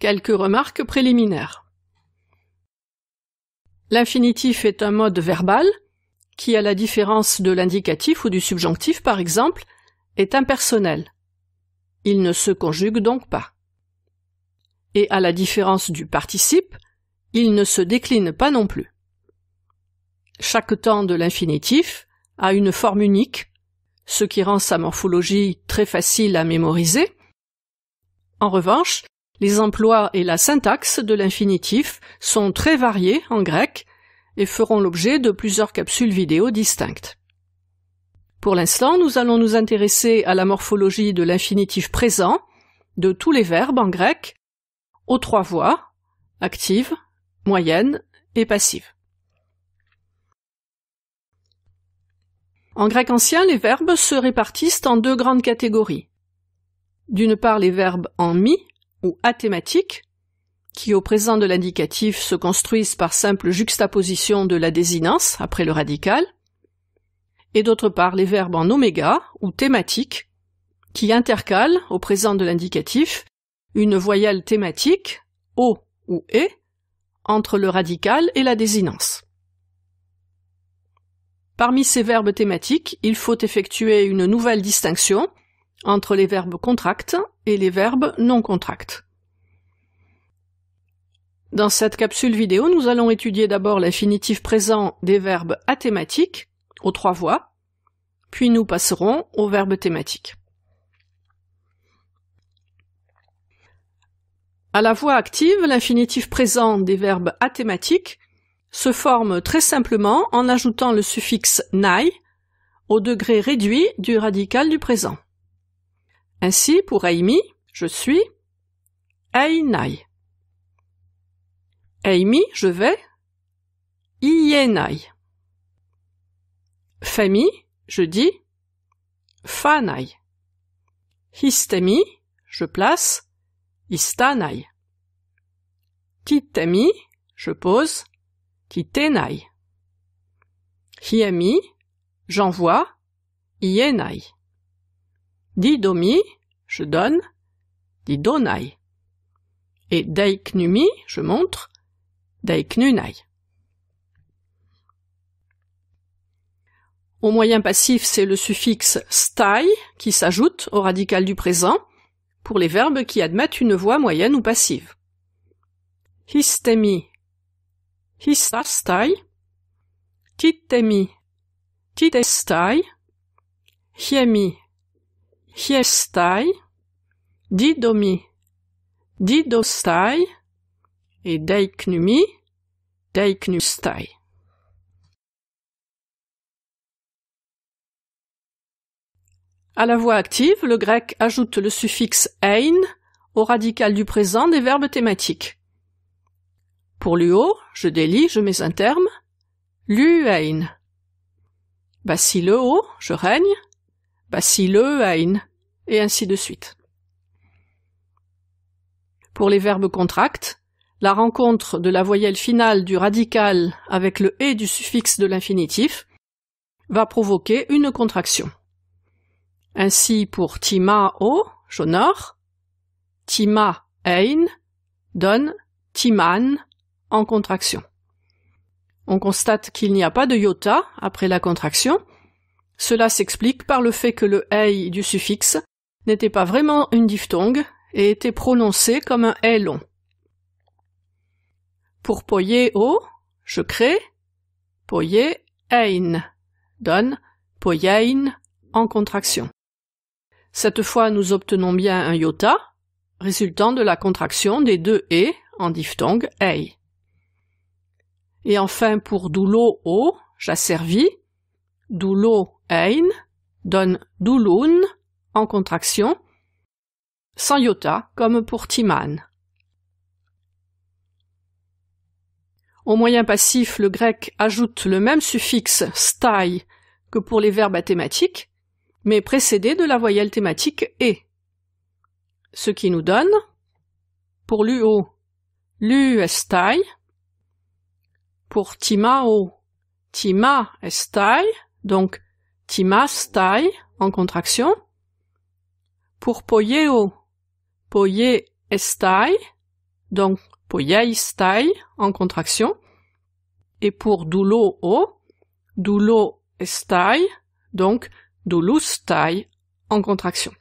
Quelques remarques préliminaires. L'infinitif est un mode verbal qui, à la différence de l'indicatif ou du subjonctif par exemple, est impersonnel. Il ne se conjugue donc pas. Et à la différence du participe, il ne se décline pas non plus. Chaque temps de l'infinitif a une forme unique, ce qui rend sa morphologie très facile à mémoriser. En revanche, les emplois et la syntaxe de l'infinitif sont très variés en grec et feront l'objet de plusieurs capsules vidéo distinctes. Pour l'instant, nous allons nous intéresser à la morphologie de l'infinitif présent de tous les verbes en grec aux trois voix, active, moyenne et passive. En grec ancien, les verbes se répartissent en deux grandes catégories. D'une part, les verbes en mi ou athématiques, qui au présent de l'indicatif se construisent par simple juxtaposition de la désinence après le radical, et d'autre part les verbes en oméga ou thématiques, qui intercalent au présent de l'indicatif une voyelle thématique, o ou e, entre le radical et la désinence. Parmi ces verbes thématiques, il faut effectuer une nouvelle distinction entre les verbes contractes et les verbes non contractes Dans cette capsule vidéo, nous allons étudier d'abord l'infinitif présent des verbes athématiques, aux trois voix, puis nous passerons aux verbes thématiques. À la voix active, l'infinitif présent des verbes athématiques se forme très simplement en ajoutant le suffixe nai au degré réduit du radical du présent. Ainsi, pour Amy, je suis Ainai. Amy, je vais Ienai. Famille, je dis Fanai. Histami, je place Istanai. Titami, je pose KITENAI. Hiami, j'envoie Ienai. Di domi, je donne. Di donai. Et daiknumi, je montre. Daiknunai. Au moyen passif, c'est le suffixe stai qui s'ajoute au radical du présent pour les verbes qui admettent une voix moyenne ou passive. Histemi, histastai, titemi, titestai, hiemi, hiestai, didomi, et deiknumi, deiknustai. À la voix active, le grec ajoute le suffixe ein au radical du présent des verbes thématiques. Pour luo, je délie, je mets un terme, bah, le Basileo, je règne, le ein, et ainsi de suite. Pour les verbes contractes, la rencontre de la voyelle finale du radical avec le et du suffixe de l'infinitif va provoquer une contraction. Ainsi pour tima-o » j'honore, tima ein donne timan en contraction. On constate qu'il n'y a pas de iota après la contraction, cela s'explique par le fait que le ei du suffixe n'était pas vraiment une diphtongue et était prononcé comme un ei long. Pour poyer o, je crée, poyer ein, donne poyein en contraction. Cette fois, nous obtenons bien un iota, résultant de la contraction des deux e en diphtongue ei. Et enfin, pour doulo o, j'asservis, doulo ein donne douloun en contraction, sans iota comme pour timan. Au moyen passif, le grec ajoute le même suffixe stai que pour les verbes athématiques, mais précédé de la voyelle thématique e. Ce qui nous donne, pour luo, lu estai, pour timao, tima estai, donc, timas, tai en contraction. Pour poyeo, poye estai, donc poyeistai stai, en contraction. Et pour doulo o, doulo estai, donc doulo stai, en contraction.